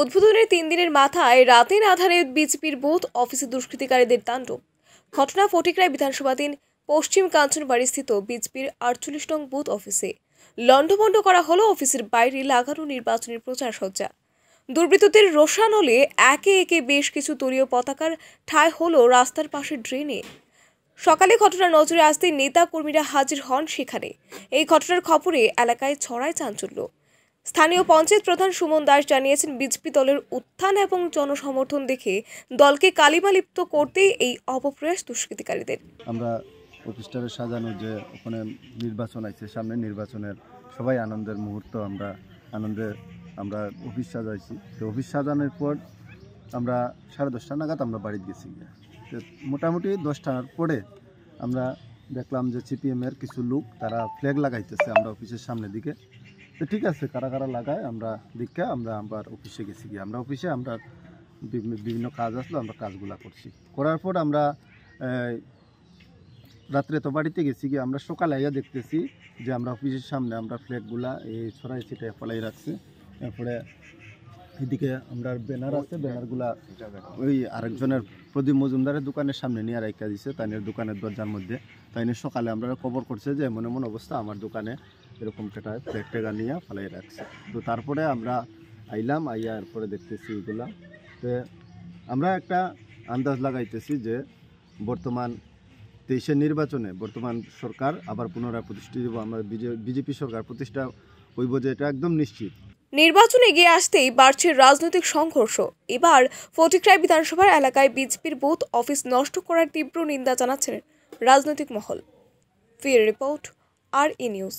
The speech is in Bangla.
উদ্বোধনের তিন দিনের মাথায় রাতের আধারে বিজেপির বুথ অফিসে দুষ্কৃতিকারীদের তাণ্ডব ঘটনা ফটিকরায় বিধানসভাধীন পশ্চিম কাঞ্চনবাড়ি স্থিত বিজেপির আটচল্লিশ নং বুথ অফিসে লণ্ডভণ্ড করা হলো অফিসের বাইরে লাগানো নির্বাচনের প্রচার সজ্জা দুর্বৃত্তদের হলে একে একে বেশ কিছু দলীয় পতাকার ঠায় হলো রাস্তার পাশে ড্রেনে সকালে ঘটনা নজরে আসতে নেতা কর্মীরা হাজির হন সেখানে এই ঘটনার খবরে এলাকায় ছড়ায় চাঞ্চল্য স্থানীয় পঞ্চায়েত প্রধান সুমন দাস জানিয়েছেন বিজেপি দলের উত্থান এবং জনসমর্থন দেখে দলকে কালিমালিপ্ত করতেই এই অপপ্রয়াস দুষ্কৃতিকারীদের আমরা অফিসটারে সাজানো যে ওখানে নির্বাচন আছে সামনে নির্বাচনের সবাই আনন্দের মুহূর্ত আমরা আনন্দে আমরা অফিস সাজাইছি তো অফিস সাজানোর পর আমরা সাড়ে দশটা নাগাদ আমরা বাড়ি গেছি তো মোটামুটি দশটার পরে আমরা দেখলাম যে সিপিএমের কিছু লোক তারা ফ্ল্যাগ লাগাইতেছে আমরা অফিসের সামনের দিকে তো ঠিক আছে কারা কারা লাগায় আমরা দীক্ষা আমরা আমার অফিসে গেছি গিয়ে আমরা অফিসে আমরা বিভিন্ন কাজ আসলো আমরা কাজগুলো করছি করার পর আমরা রাত্রে তো বাড়িতে গেছি গিয়ে আমরা সকালে আইয়া দেখতেছি যে আমরা অফিসের সামনে আমরা ফ্ল্যাটগুলা এই ছড়াই ছিটাই ফলাই রাখছি তারপরে এদিকে আমরা ব্যানার আছে ব্যানারগুলা ওই আরেকজনের প্রদীপ মজুমদারের দোকানের সামনে নিয়ে রাখা দিছে তাইনের দোকানের দরজার মধ্যে তাইনের সকালে আমরা কবর করছে যে মনে মনে অবস্থা আমার দোকানে এরকম কেটা ফ্ল্যাগ টেগা নিয়ে ফালাই রাখছে তো তারপরে আমরা আইলাম আইয়া এরপরে দেখতেছি এগুলা তো আমরা একটা আন্দাজ লাগাইতেছি যে বর্তমান তেইশের নির্বাচনে বর্তমান সরকার আবার পুনরায় প্রতিষ্ঠিত আমরা বিজেপি সরকার প্রতিষ্ঠা হইব যে এটা একদম নিশ্চিত নির্বাচনে এগিয়ে আসতেই বাড়ছে রাজনৈতিক সংঘর্ষ এবার ফটিকরায় বিধানসভার এলাকায় বিজেপির বুথ অফিস নষ্ট করার তীব্র নিন্দা জানাচ্ছেন রাজনৈতিক মহল ফির রিপোর্ট আর ই নিউজ